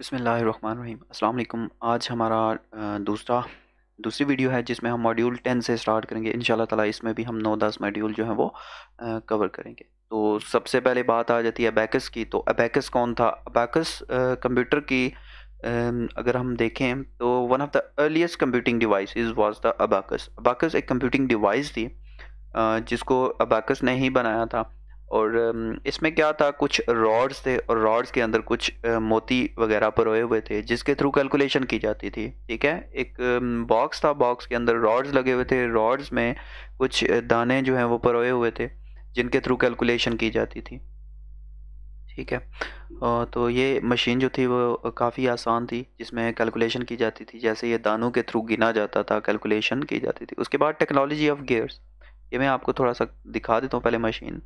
बसमीम असल आज हमारा दूसरा दूसरी वीडियो है जिसमें हम मॉड्यूल टेन से स्टार्ट करेंगे इन ताला इसमें भी हम नौ दस मॉड्यूल जो है वो कवर करेंगे तो सबसे पहले बात आ जाती है अबैकस की तो अबैकस कौन था अबैकस कंप्यूटर की अगर हम देखें तो one of the earliest computing device is the abacus abacus एक कंप्यूटिंग डिवाइस थी जिसको अबाकस ने ही बनाया था और इसमें क्या था कुछ रॉड्स थे और रॉड्स के अंदर कुछ मोती वगैरह परोए हुए थे जिसके थ्रू कैलकुलेशन की जाती थी ठीक है एक बॉक्स था बॉक्स के अंदर रॉड्स लगे हुए थे रॉड्स में कुछ दाने जो हैं वो परोए हुए थे जिनके थ्रू कैलकुलेशन की जाती थी ठीक है तो ये मशीन जो थी वो काफ़ी आसान थी जिसमें कैलकुलेशन की जाती थी जैसे ये दानों के थ्रू गिना जाता था कैलकुलेशन की जाती थी उसके बाद टेक्नोलॉजी ऑफ गेयर्स ये मैं आपको थोड़ा सा दिखा देता हूँ पहले मशीन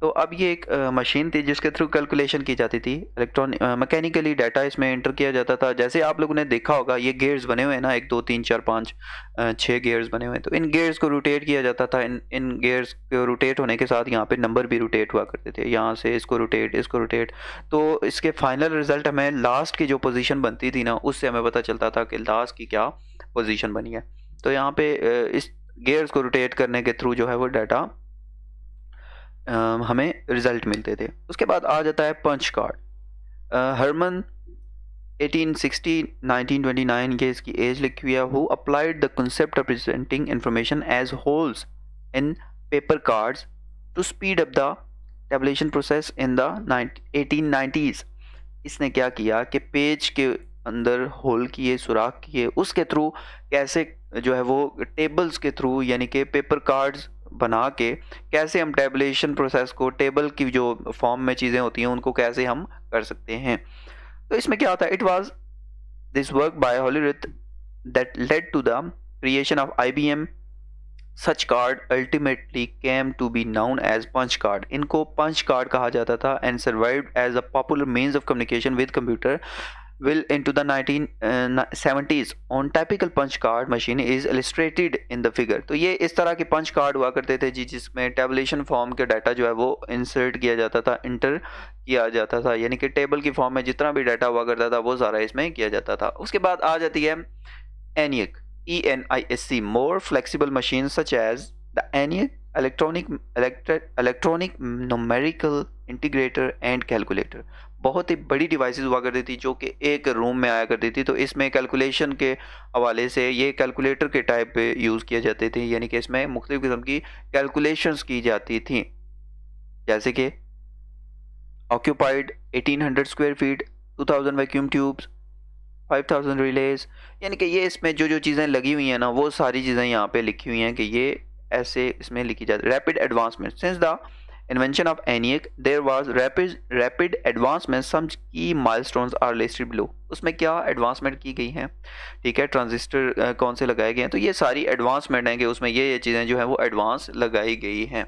तो अब ये एक मशीन थी जिसके थ्रू कैलकुलेशन की जाती थी इलेक्ट्रॉनिक मैकेनिकली डाटा इसमें एंटर किया जाता था जैसे आप लोगों ने देखा होगा ये गेयर्स बने हुए हैं ना एक दो तीन चार पाँच छः गेयर्स बने हुए हैं तो इन गेयर्स को रोटेट किया जाता था इन इन गेयर्स को रोटेट होने के साथ यहाँ पे नंबर भी रोटेट हुआ करते थे यहाँ से इसको रोटेट इसको रोटेट तो इसके फाइनल रिजल्ट हमें लास्ट की जो पोजिशन बनती थी ना उससे हमें पता चलता था कि लास्ट की क्या पोजिशन बनी है तो यहाँ पे इस गेयर्स को रोटेट करने के थ्रू जो है वो डाटा हमें रिजल्ट मिलते थे उसके बाद आ जाता है पंच कार्ड हरमन 1860 1929 के इसकी एज लिखी हुई है who applied the concept of presenting information as holes in paper cards to speed up the tabulation process in the eighteen इसने क्या किया कि पेज के अंदर होल किए सुराख किए उसके थ्रू कैसे जो है वो टेबल्स के थ्रू यानी कि पेपर कार्ड्स बना के कैसे हम टेबलेशन प्रोसेस को टेबल की जो फॉर्म में चीज़ें होती हैं उनको कैसे हम कर सकते हैं तो इसमें क्या होता है it was this work by Hollerith that led to the creation of IBM such card ultimately came to be known as punch card इनको पंच कार्ड कहा जाता था and survive as a popular means of communication with computer will into the 1970s on typical punch card machine is illustrated in the figure तो ये इस तरह के punch card हुआ करते थे जी जिसमें tabulation form के data जो है वो insert किया जाता था enter किया जाता था यानी कि table की form में जितना भी data हुआ करता था वो सारा इसमें किया जाता था उसके बाद आ जाती है ENIAC E-N-I-S-C more flexible machines such as the ENIAC electronic electronic numerical integrator and calculator बहुत ही बड़ी डिवाइसेस हुआ करती थी जो कि एक रूम में आया करती थी तो इसमें कैलकुलेशन के हवाले से ये कैलकुलेटर के टाइप पे यूज़ किए जाते थे यानी कि इसमें मुख्तु किस्म की कैलकुलेशंस की जाती थी जैसे कि occupied 1800 square feet 2000 vacuum tubes 5000 relays यानी कि ये इसमें जो जो चीज़ें लगी हुई हैं ना वो सारी चीज़ें यहाँ पर लिखी हुई हैं कि ये ऐसे इसमें लिखी जाती है rapid advancement since the invention of ENIAC was was rapid advancement advancement some key milestones are listed below उसमें क्या एडवांसमेंट की गई हैं ठीक है ट्रांजिस्टर कौन से लगाए गए हैं तो ये सारी एडवांसमेंट हैं कि उसमें ये ये चीज़ें जो हैं वो एडवांस लगाई गई हैं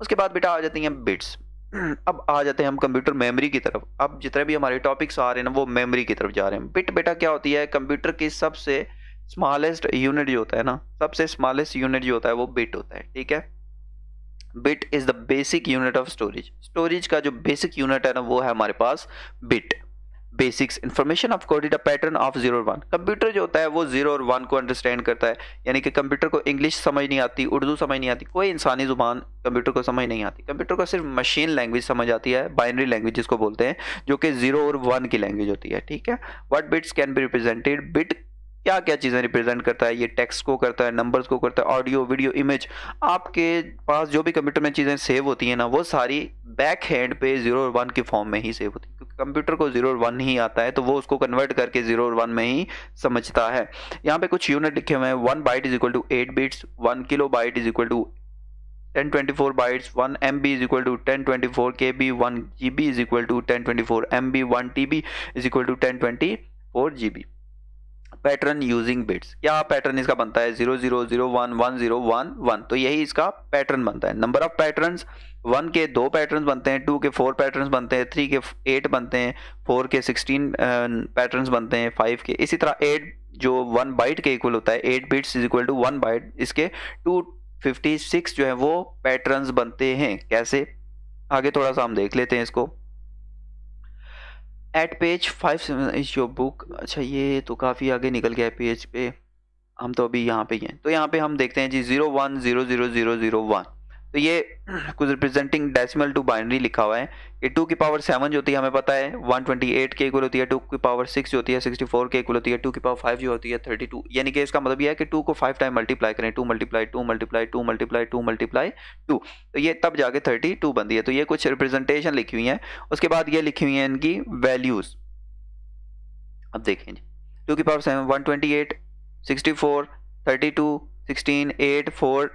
उसके बाद बेटा आ जाती हैं बिट्स अब आ जाते हैं हम कंप्यूटर मेमोरी की तरफ अब जितने भी हमारे टॉपिक्स आ रहे हैं ना वो मेमोरी की तरफ जा रहे हैं बिट बेटा क्या होती है कंप्यूटर की सबसे स्मॉलेस्ट यूनिट जो होता है ना सबसे स्मॉलेस्ट यूनिट जो होता है वो बिट होता है ठीक है bit is the basic unit of storage storage का जो बेसिक यूनिट है ना वो है हमारे पास bit basics information of coded pattern of zero और वन कंप्यूटर जो होता है वो जीरो और वन को अंडरस्टैंड करता है यानी कि कंप्यूटर को इंग्लिश समझ नहीं आती उर्दू समझ नहीं आती कोई इंसानी जुबान कंप्यूटर को समझ नहीं आती कंप्यूटर को सिर्फ मशीन लैंग्वेज समझ आती है बाइनरी लैंग्वेज जिसको बोलते हैं जो कि जीरो और वन की लैंग्वेज होती है ठीक है what bits can be represented bit क्या क्या चीज़ें रिप्रेजेंट करता है ये टेक्स्ट को करता है नंबर्स को करता है ऑडियो वीडियो इमेज आपके पास जो भी कंप्यूटर में चीज़ें सेव होती हैं ना वो सारी बैक हैंड पे जीरो और वन के फॉर्म में ही सेव होती है क्योंकि कंप्यूटर को जीरो और वन ही आता है तो वो उसको कन्वर्ट करके जीरो और वन में ही समझता है यहाँ पे कुछ यूनिट लिखे हुए हैं one byte is equal to eight bits one kilobyte is equal to ten twenty four K B one G B is equal to ten twenty four M B one T B is equal to ten twenty four G B pattern using bits क्या pattern इसका बनता है zero zero zero one one zero one one तो यही इसका pattern बनता है number of pattern one के दो पैटर्न बनते हैं टू के फोर पैटर्न बनते हैं थ्री के एट बनते हैं फोर के सिक्सटीन पैटर्न बनते हैं फाइव के इसी तरह एट जो वन बाइट के इक्वल होता है eight bits is equal to one byte इसके टू फिफ्टी सिक्स जो है वो पैटर्न बनते हैं कैसे आगे थोड़ा सा हम देख लेते हैं इसको at page five seven is your book अच्छा ये तो काफ़ी आगे निकल गया है पेज पे हम तो अभी यहाँ पे ही हैं तो यहाँ पे हम देखते हैं जी zero one zero zero zero zero one तो ये कुछ रिप्रेजेंटिंग डेसिमल टू बाइनरी लिखा हुआ है ये टू की पावर सेवन जो होती है हमें पता है वन ट्वेंटी एट के इक्वल होती है टू की पावर सिक्स जो होती है सिक्सटी फोर के इक्वल होती है टू की पावर फाइव जो होती है थर्टी टू यानी कि इसका मतलब यह है कि टू को फाइव टाइम मल्टीप्लाई करें two multiply two multiply two multiply two multiply two तो ये तब जाके थर्टी टू बनती है तो ये कुछ रिप्रेजेंटेशन लिखी हुई है उसके बाद ये लिखी हुई है इनकी वैल्यूज़ अब देखें जी टू की power seven one twenty eight sixty four thirty two sixteen eight four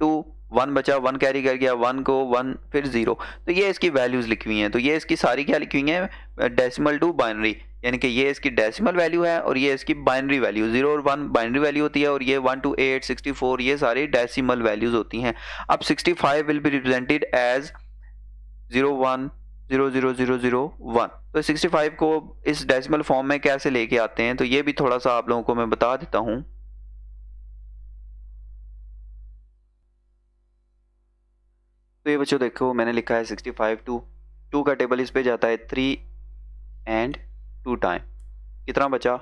two one बचा वन कैरी कर गया वन को वन फिर ज़ीरो तो ये इसकी वैल्यूज़ लिखी हुई हैं तो ये इसकी सारी क्या लिखी हुई हैं डेसिमल टू बाइनरी यानी कि ये इसकी डेसिमल वैल्यू है और ये इसकी बाइनरी वैल्यू जीरो और वन बाइनरी वैल्यू होती है और ये one two eight sixty four ये सारी डेसिमल वैल्यूज़ होती हैं अब sixty five will be represented as zero one zero zero zero zero one तो सिक्सटी फाइव को इस डेसिमल फॉर्म में कैसे लेके आते हैं तो ये भी थोड़ा सा आप लोगों को मैं बता देता हूँ पे बच्चों देखो मैंने लिखा है सिक्सटी फाइव टू टू का टेबल इस पे जाता है थ्री एंड टू टाइम कितना बचा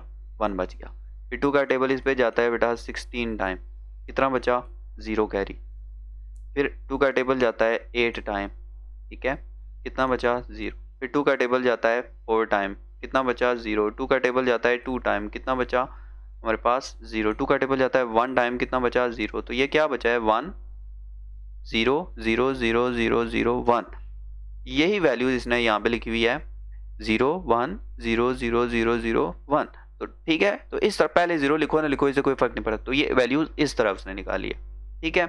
वन बच गया फिर टू का टेबल इस पे जाता है बेटा सिक्सटीन टाइम कितना बचा ज़ीरो कैरी फिर टू का टेबल जाता है एट टाइम ठीक है कितना बचा ज़ीरो फिर टू का टेबल जाता है फोर टाइम कितना बचा ज़ीरो टू का टेबल जाता है टू टाइम कितना बचा हमारे पास ज़ीरो टू का टेबल जाता है वन टाइम कितना बचा ज़ीरो तो ये क्या बचा है one zero zero zero zero zero one यही वैल्यूज़ इसने यहाँ पे लिखी हुई है zero one zero zero zero zero one तो ठीक है तो इस तरफ पहले ज़ीरो लिखो ना लिखो इसे कोई फ़र्क नहीं पड़ता तो ये वैल्यूज़ इस तरह उसने निकाली है ठीक है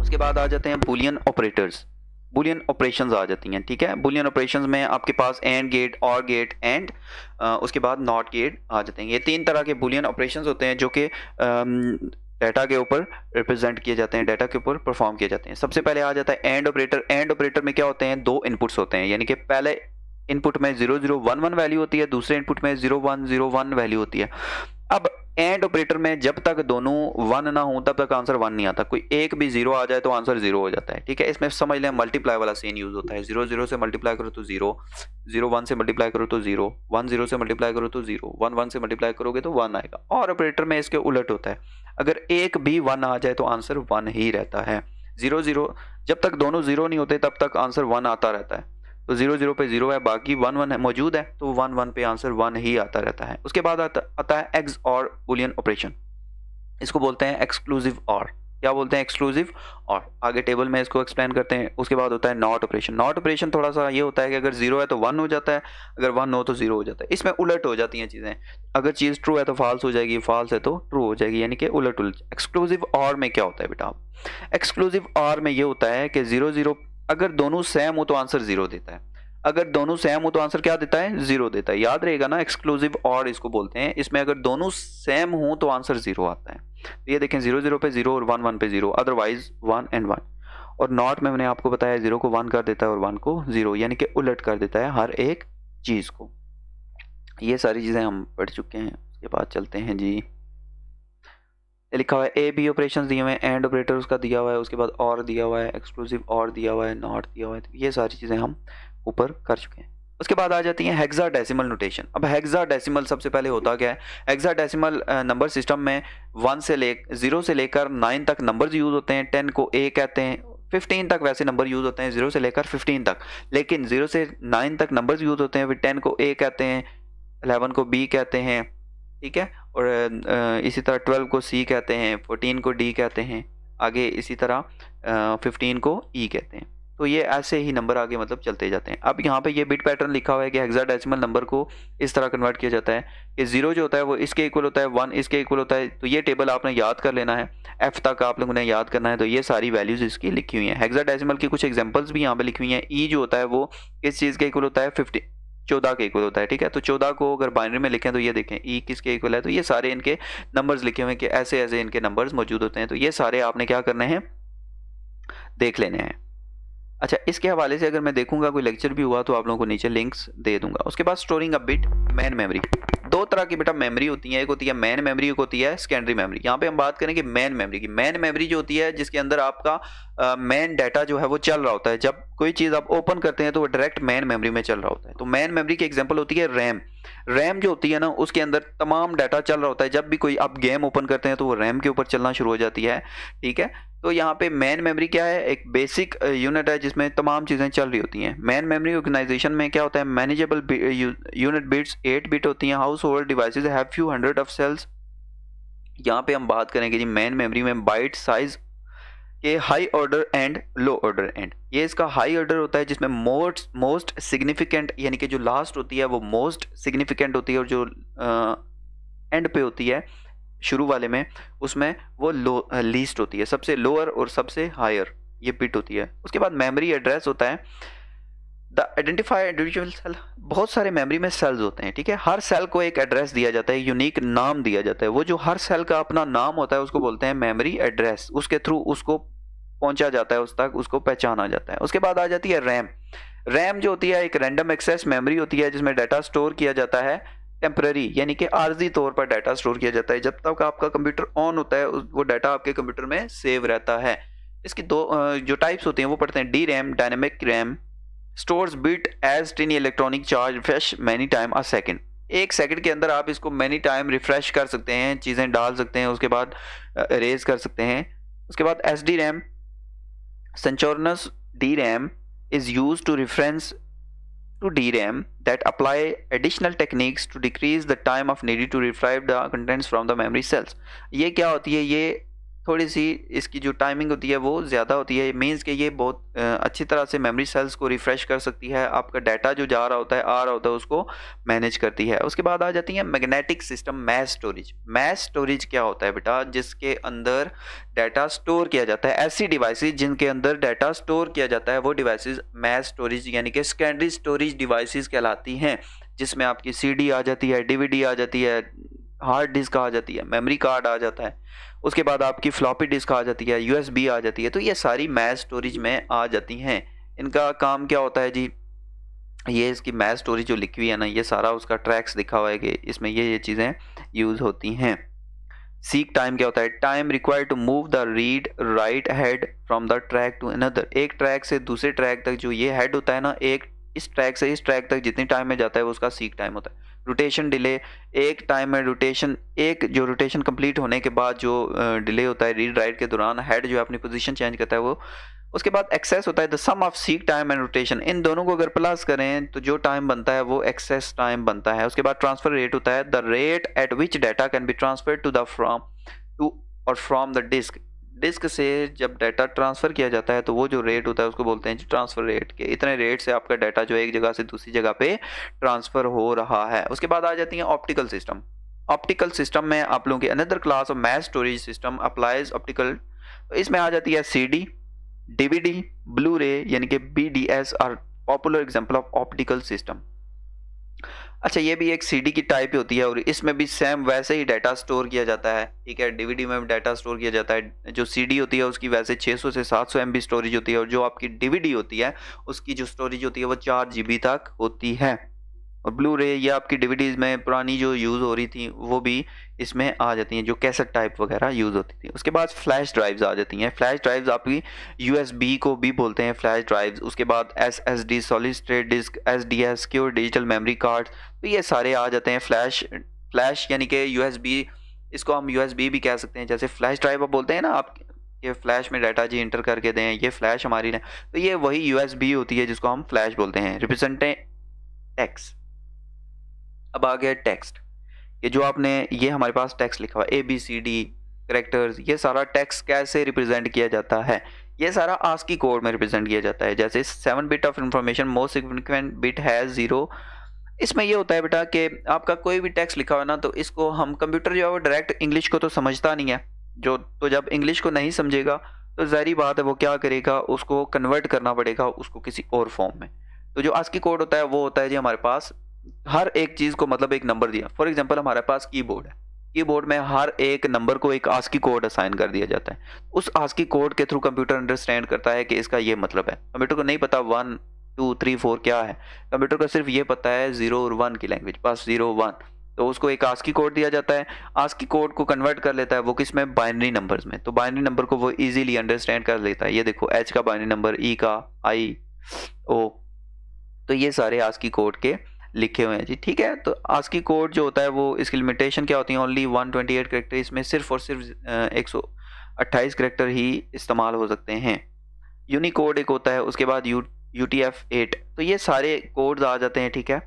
उसके बाद आ जाते हैं बुलियन ऑपरेटर्स बुलियन ऑपरेशन आ जाती हैं ठीक है बुलियन ऑपरेशन में आपके पास एंड गेट और गेट एंड उसके बाद नॉट गेट आ जाते हैं ये तीन तरह के बुलियन ऑपरेशन होते हैं जो कि डेटा के ऊपर रिप्रेजेंट किए जाते हैं डाटा के ऊपर परफॉर्म किए जाते हैं सबसे पहले आ जाता है एंड ऑपरेटर एंड ऑपरेटर में क्या होते हैं दो इनपुट्स होते हैं यानी कि पहले इनपुट में zero zero one one value होती है दूसरे इनपुट में zero one zero one value होती है अब एंड ऑपरेटर में जब तक दोनों वन ना हो तब तक आंसर वन नहीं आता कोई एक भी जीरो आ जाए तो आंसर जीरो हो जाता है ठीक है इसमें समझ लें मल्टीप्लाई वाला सीन यूज होता है जीरो जीरो से मल्टीप्लाई करो तो जीरो जीरो वन से मल्टीप्लाई करो तो जीरो वन जीरो से मल्टीप्लाई करो तो जीरो वन वन से मल्टीप्लाई करोगे तो वन आएगा और ऑपरेटर में इसके उलट होता है अगर एक भी वन आ जाए तो आंसर वन ही रहता है जीरो जीरो जब तक दोनों जीरो नहीं होते तब तक आंसर वन आता रहता है तो जीरो जीरो पे जीरो है बाकी वन वन है मौजूद है तो वन वन पे आंसर वन ही आता रहता है उसके बाद आता, आता है एक्स और बुलियन ऑपरेशन इसको बोलते हैं एक्सक्लूसिव और क्या बोलते हैं एक्सक्लूसिव और आगे टेबल में इसको एक्सप्लेन करते हैं उसके बाद होता है नॉट ऑपरेशन नॉट ऑपरेशन थोड़ा सा ये होता है कि अगर जीरो है तो वन हो जाता है अगर वन हो तो जीरो हो जाता है इसमें उलट हो जाती हैं चीज़ें अगर चीज़ ट्रू है तो फॉल्स हो जाएगी फॉल्स है तो ट्रू हो जाएगी यानी कि उलट उलट एक्सक्लूसिव और में क्या होता है बेटा एक्सक्लूसिव और में ये होता है कि जीरो जीरो अगर दोनों सेम हो तो आंसर जीरो देता है अगर दोनों सेम हो तो आंसर क्या देता है जीरो देता है याद रहेगा ना एक्सक्लूसिव और इसको बोलते हैं इसमें अगर दोनों सेम हो तो आंसर जीरो आता है तो ये देखें जीरो जीरो पे जीरो और वन वन पे zero otherwise one and one और नॉट में मैंने आपको बताया जीरो को वन कर देता है और वन को जीरो यानी कि उलट कर देता है हर एक चीज़ को ये सारी चीज़ें हम पढ़ चुके हैं उसके बाद चलते हैं जी लिखा हुआ है ए बी ऑपरेशन दिए हुए हैं एंड ऑपरेटर उसका दिया हुआ है उसके बाद और दिया हुआ है एक्सक्लूसिव और दिया हुआ है नॉट दिया हुआ है तो ये सारी चीज़ें हम ऊपर कर चुके हैं उसके बाद आ जाती है हेक्सा डेसिमल नोटेशन अब हेक्सा डेसिमल सबसे पहले होता क्या है हेक्सा डेसिमल नंबर सिस्टम में वन से ले ज़ीरो से लेकर नाइन तक नंबर्स यूज़ होते हैं टेन को ए कहते हैं फिफ्टीन तक वैसे नंबर यूज़ होते हैं ज़ीरो से लेकर फिफ्टीन तक लेकिन ज़ीरो से नाइन तक नंबर्स यूज़ होते हैं फिर टेन को ए कहते हैं अलेवन को बी कहते हैं ठीक है और इसी तरह ट्वेल्व को सी कहते हैं फोर्टीन को डी कहते हैं आगे इसी तरह फिफ्टीन को ई e कहते हैं तो ये ऐसे ही नंबर आगे मतलब चलते जाते हैं अब यहाँ पे ये बिट पैटर्न लिखा हुआ है कि हेक्साडेसिमल नंबर को इस तरह कन्वर्ट किया जाता है कि जीरो जो होता है वो इसके इक्वल होता है वन इसके इक्वल होता है तो ये टेबल आपने याद कर लेना है एफ तक आप लोगों ने याद करना है तो ये सारी वैल्यूज इसकी लिखी हुई हैं हेक्साडेसिमल की कुछ एग्जाम्पल्स भी यहाँ पे लिखी हुई हैं ई e जो होता है वो किस चीज़ के इक्वल होता है फिफ्टी चौदह के इक्वल होता है ठीक है तो चौदह को अगर बाइनरी में लिखें तो ये देखें ई e किसके इक्वल है तो ये सारे इनके नंबर्स लिखे हुए हैं कि ऐसे ऐसे इनके नंबर्स मौजूद होते हैं तो ये सारे आपने क्या करने हैं देख लेने हैं अच्छा इसके हवाले से अगर मैं देखूंगा कोई लेक्चर भी हुआ तो आप लोगों को नीचे लिंक्स दे दूंगा उसके बाद स्टोरिंग अब बिट मैन मेमोरी दो तरह की बेटा मेमोरी होती है एक होती है मैन मेमोरी एक होती है सेकेंडरी मेमोरी यहाँ पे हम बात करेंगे मैन मेमोरी की मैन मेमोरी जो होती है जिसके अंदर आपका मैन डाटा जो है वो चल रहा होता है जब कोई चीज़ आप ओपन करते हैं तो वो डायरेक्ट मैन मेमोरी में चल रहा होता है तो मैन मेमोरी की एग्जाम्पल होती है रैम रैम जो होती है ना उसके अंदर तमाम डाटा चल रहा होता है जब भी कोई आप गेम ओपन करते हैं तो वो रैम के ऊपर चलना शुरू हो जाती है ठीक है तो यहाँ पे मेन मेमोरी क्या है एक बेसिक यूनिट uh, है जिसमें तमाम चीज़ें चल रही होती हैं मेन मेमोरी ऑर्गेनाइजेशन में क्या होता है manageable unit bits eight bit होती हैं household devices have few hundred of cells यहाँ पे हम बात करेंगे जी मेन मेमोरी में बाइट साइज कि high order and low order and ये इसका हाई ऑर्डर होता है जिसमें मोस्ट मोस्ट सिग्निफिकेंट यानी कि जो लास्ट होती है वो मोस्ट सिग्निफिकेंट होती है और जो एंड पे होती है शुरू वाले में उसमें वो लो लीस्ट होती है सबसे लोअर और सबसे हायर ये पिट होती है उसके बाद मेमोरी एड्रेस होता है द आइडेंटिफाई इंडिविजुअल सेल बहुत सारे मेमोरी में सेल्स होते हैं ठीक है हर सेल को एक एड्रेस दिया जाता है यूनिक नाम दिया जाता है वो जो हर सेल का अपना नाम होता है उसको बोलते हैं मेमोरी एड्रेस उसके थ्रू उसको पहुंचा जाता है उस तक उसको पहचाना जाता है उसके बाद आ जाती है रैम रैम जो होती है एक रैंडम एक्सेस मेमोरी होती है जिसमें डाटा स्टोर किया जाता है टेम्प्रेरी यानी कि आर्जी तौर पर डाटा स्टोर किया जाता है जब तक आपका कंप्यूटर ऑन होता है वो डाटा आपके कंप्यूटर में सेव रहता है इसकी दो जो टाइप्स होती हैं वो पढ़ते हैं D RAM dynamic RAM stores bit as tiny electronic charge fresh many time a second एक सेकंड के अंदर आप इसको मैनी टाइम रिफ्रेश कर सकते हैं चीज़ें डाल सकते हैं उसके बाद रेज कर सकते हैं उसके बाद S D RAM synchronous D RAM is use to reference D RAM that apply additional techniques to decrease the time of needed to retrieve the contents from the memory cells ये क्या होती है ये थोड़ी सी इसकी जो टाइमिंग होती है वो ज़्यादा होती है मीन्स कि ये बहुत अच्छी तरह से मेमोरी सेल्स को रिफ़्रेश कर सकती है आपका डाटा जो जा रहा होता है आ रहा होता है उसको मैनेज करती है उसके बाद आ जाती है magnetic system mass storage mass storage क्या होता है बेटा जिसके अंदर डाटा स्टोर किया जाता है ऐसी डिवाइस जिनके अंदर डाटा स्टोर किया जाता है वो डिवाइस मैस स्टोरेज यानी कि सेकेंडरी स्टोरेज डिवाइस कहलाती हैं जिसमें आपकी सीडी आ जाती है डीवीडी आ जाती है हार्ड डिस्क आ जाती है मेमोरी कार्ड आ जाता है उसके बाद आपकी फ्लॉपी डिस्क आ जाती है यूएसबी आ जाती है तो ये सारी मैथ स्टोरेज में आ जाती हैं इनका काम क्या होता है जी ये इसकी मैथ स्टोरेज जो लिखी हुई है ना ये सारा उसका ट्रैक्स लिखा हुआ है कि इसमें ये ये चीज़ें यूज़ होती हैं सीक टाइम क्या होता है time required to move the read write head from the track to another एक ट्रैक से दूसरे ट्रैक तक जो ये हेड होता है ना एक इस ट्रैक से इस ट्रैक तक जितने टाइम में जाता है वो उसका सीक टाइम होता है रोटेशन डिले एक टाइम में रोटेशन एक जो रोटेशन कंप्लीट होने के बाद जो डिले होता है रीड राइट के दौरान हेड जो है अपनी पोजीशन चेंज करता है वो उसके बाद एक्सेस होता है the sum of seek time and rotation इन दोनों को अगर प्लस करें तो जो टाइम बनता है वो एक्सेस टाइम बनता है उसके बाद ट्रांसफर रेट होता है the rate at which data can be transfer to the from to और फ्रॉम द डिस्क डिस्क से जब डाटा ट्रांसफ़र किया जाता है तो वो जो रेट होता है उसको बोलते हैं ट्रांसफ़र रेट के इतने रेट से आपका डाटा जो एक जगह से दूसरी जगह पे ट्रांसफ़र हो रहा है उसके बाद आ जाती है ऑप्टिकल सिस्टम ऑप्टिकल सिस्टम में आप लोगों की another class of math storage system applies optical इसमें आ जाती है C D D D Blu-ray यानी कि B D S are popular example of optical system अच्छा ये भी एक सीडी की टाइप ही होती है और इसमें भी सेम वैसे ही डाटा स्टोर किया जाता है ठीक है डीवीडी में भी डाटा स्टोर किया जाता है जो सीडी होती है उसकी वैसे 600 से 700 सौ स्टोरेज होती है और जो आपकी डीवीडी होती है उसकी जो स्टोरेज होती है वो चार जी तक होती है और ब्लू रे ये आपकी डिविडीज़ में पुरानी जो यूज़ हो रही थी वो भी इसमें आ जाती हैं जो कैसेट टाइप वगैरह यूज़ होती थी उसके बाद फ्लैश ड्राइव्स आ जाती हैं फ्लैश ड्राइव्स आपकी यूएसबी को भी बोलते हैं फ्लैश ड्राइव्स उसके बाद S S D solid state disk S D secure digital memory card तो ये सारे आ जाते हैं फ्लैश फ्लैश यानी कि बी इसको हम बी भी कह सकते हैं जैसे फ्लैश ड्राइव आप बोलते हैं ना आप ये फ्लैश में डाटा जी इंटर करके दें ये फ्लैश हमारी लें तो ये वही बी होती है जिसको हम फ्लैश बोलते हैं रिप्रेजेंटें टेक्स्ट अब आ गया टेक्स्ट ये जो आपने ये हमारे पास टेक्स्ट लिखा हुआ A B C D characters ये सारा टेक्स्ट कैसे रिप्रेजेंट किया जाता है ये सारा आस्की कोड में रिप्रेजेंट किया जाता है जैसे seven bit of information most significant bit है ज़ीरो इसमें यह होता है बेटा कि आपका कोई भी टैक्स लिखा हुआ ना तो इसको हम कंप्यूटर जो है वो डायरेक्ट इंग्लिश को तो समझता नहीं है जो तो जब इंग्लिश को नहीं समझेगा तो जहरी बात है वो क्या करेगा उसको कन्वर्ट करना पड़ेगा उसको किसी और फॉर्म में तो जो आज की कोड होता है वो होता है जी हमारे पास हर एक चीज़ को मतलब एक नंबर दिया फॉर एग्जाम्पल हमारे पास कीबोर्ड है कीबोर्ड में हर एक नंबर को एक आस्की कोड असाइन कर दिया जाता है उस आस्की कोड के थ्रू कंप्यूटर अंडरस्टैंड करता है कि इसका ये मतलब है कंप्यूटर को नहीं पता वन टू थ्री फोर क्या है कंप्यूटर को सिर्फ ये पता है जीरो और वन की लैंग्वेज पास जीरो वन तो उसको एक आस्की कोड दिया जाता है आस्की कोड को कन्वर्ट कर लेता है वो किस में बाइनरी नंबर्स में तो बाइनरी नंबर को वो इजीली अंडरस्टैंड कर लेता है ये देखो एच का बाइनरी नंबर ई का आई ओ तो ये सारे आस्की कोड के लिखे हुए हैं जी ठीक है तो आज की कोड जो होता है वो इसकी लिमिटेशन क्या होती है ओनली 128 ट्वेंटी एट करेक्टर इसमें सिर्फ और सिर्फ एक सौ अट्ठाईस करेक्टर ही इस्तेमाल हो सकते हैं यूनिकोड एक होता है उसके बाद U U T F eight तो ये सारे कोड्स आ जाते हैं ठीक है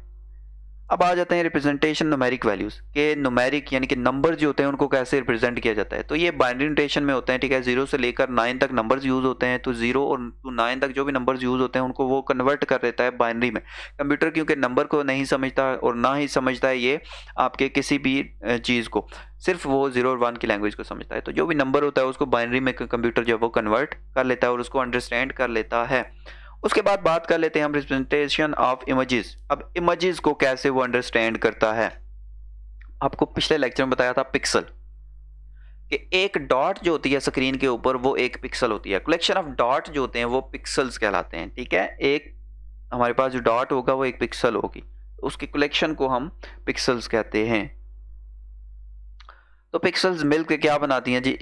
अब आ जाते हैं रिप्रेजेंटेशन नुमेरिक वैल्यूज के नुमेरिक यानी कि नंबर जो होते हैं उनको कैसे रिप्रेजेंट किया जाता है तो ये बाइनरी नोटेशन में होते हैं ठीक है जीरो से लेकर नाइन तक नंबर्स यूज होते हैं तो जीरो और टू नाइन तक जो भी नंबर्स यूज होते हैं उनको वो कन्वर्ट कर देता है बाइनरी में कंप्यूटर क्योंकि नंबर को नहीं समझता और ना ही समझता है ये आपके किसी भी चीज़ को सिर्फ वो जीरो और वन की लैंग्वेज को समझता है तो जो भी नंबर होता है उसको बाइनरी में कंप्यूटर जो है वो कन्वर्ट कर लेता है और उसको अंडरस्टैंड कर लेता है उसके बाद बात कर लेते हैं हम रिप्रेजेंटेशन ऑफ इमेजेस अब इमेजेस को कैसे वो अंडरस्टैंड करता है आपको पिछले लेक्चर में बताया था पिक्सल कि एक डॉट जो होती है स्क्रीन के ऊपर वो एक पिक्सल होती है कलेक्शन ऑफ डॉट जो होते हैं वो पिक्सल्स कहलाते हैं ठीक है एक हमारे पास जो डॉट होगा वो एक पिक्सल होगी उसके कलेक्शन को हम पिक्सल्स कहते हैं तो पिक्सल्स मिलकर क्या बनाती हैं जी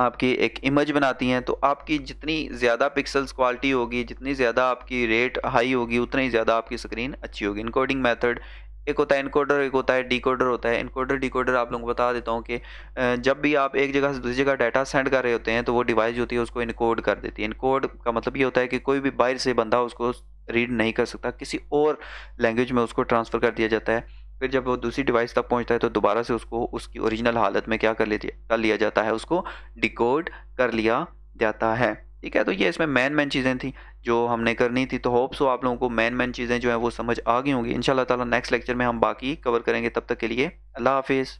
आपकी एक इमेज बनाती हैं तो आपकी जितनी ज़्यादा पिक्सल्स क्वालिटी होगी जितनी ज़्यादा आपकी रेट हाई होगी उतनी ज़्यादा आपकी स्क्रीन अच्छी होगी इनकोडिंग मेथड एक होता है इनकोडर एक होता है डिकोडर होता है इनकोडर डिकोडर आप लोगों को बता देता हूँ कि जब भी आप एक जगह से दूसरी जगह डाटा सेंड कर रहे होते हैं तो वो डिवाइस जो होती है उसको इनकोड कर देती है इनकोड का मतलब ये होता है कि कोई भी बाहर से बंदा उसको रीड नहीं कर सकता किसी और लैंग्वेज में उसको ट्रांसफ़र कर दिया जाता है फिर जब वो दूसरी डिवाइस तक पहुंचता है तो दोबारा से उसको उसकी ओरिजिनल हालत में क्या कर लिया कर लिया जाता है उसको डिकोड कर लिया जाता है ठीक है तो ये इसमें मेन मेन चीज़ें थी जो हमने करनी थी तो होप्स वो आप लोगों को मेन मेन चीज़ें जो हैं वो समझ आ गई होंगी इन ताला नेक्स्ट लेक्चर में हम बाकी कवर करेंगे तब तक के लिए अल्लाह हाफिज़